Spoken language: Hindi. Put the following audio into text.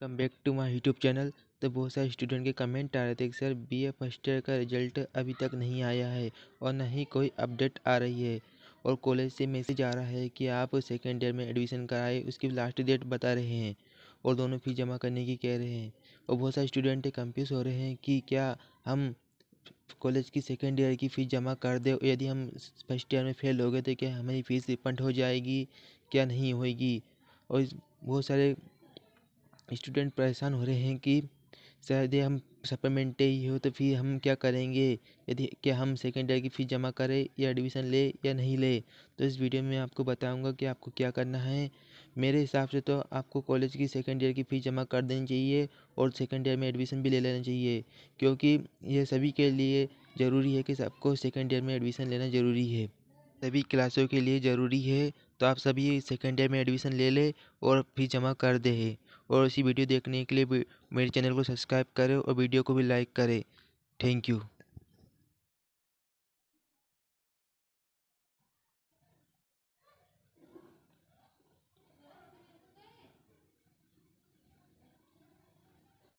come back to my YouTube channel तो बहुत सारे स्टूडेंट के कमेंट आ रहे थे कि sir B A first year का रिजल्ट अभी तक नहीं आया है और ना ही कोई अपडेट आ रही है और कॉलेज से मैसेज आ रहा है कि आप सेकेंड ईयर में एडमिशन कराए उसकी लास्ट डेट बता रहे हैं और दोनों फीस जमा करने की कह रहे हैं और बहुत सारे स्टूडेंट कंफ्यूज हो रहे हैं कि क्या हम कॉलेज की सेकेंड ईयर की फ़ीस जमा कर दे यदि हम फर्स्ट ईयर में फेल हो गए तो क्या हमारी फ़ीस रिफंड हो जाएगी क्या नहीं होएगी और बहुत सारे स्टूडेंट परेशान हो रहे हैं कि शायद यदि हम सप्लीमेंटे ही हो तो फिर हम क्या करेंगे यदि क्या हम सेकेंड ईयर की फ़ीस जमा करें या एडमिशन ले या नहीं ले तो इस वीडियो में आपको बताऊंगा कि आपको क्या करना है मेरे हिसाब से तो आपको कॉलेज की सेकेंड ईयर की फ़ीस जमा कर देनी चाहिए और सेकेंड ईयर में एडमिशन भी ले लेना चाहिए क्योंकि यह सभी के लिए ज़रूरी है कि सबको सेकेंड ईयर में एडमिशन लेना ज़रूरी है सभी क्लासों के लिए ज़रूरी है तो आप सभी सेकेंड ईयर में एडमिशन ले लें और फीस जमा कर दें और ऐसी वीडियो देखने के लिए मेरे चैनल को सब्सक्राइब करें और वीडियो को भी लाइक करें थैंक यू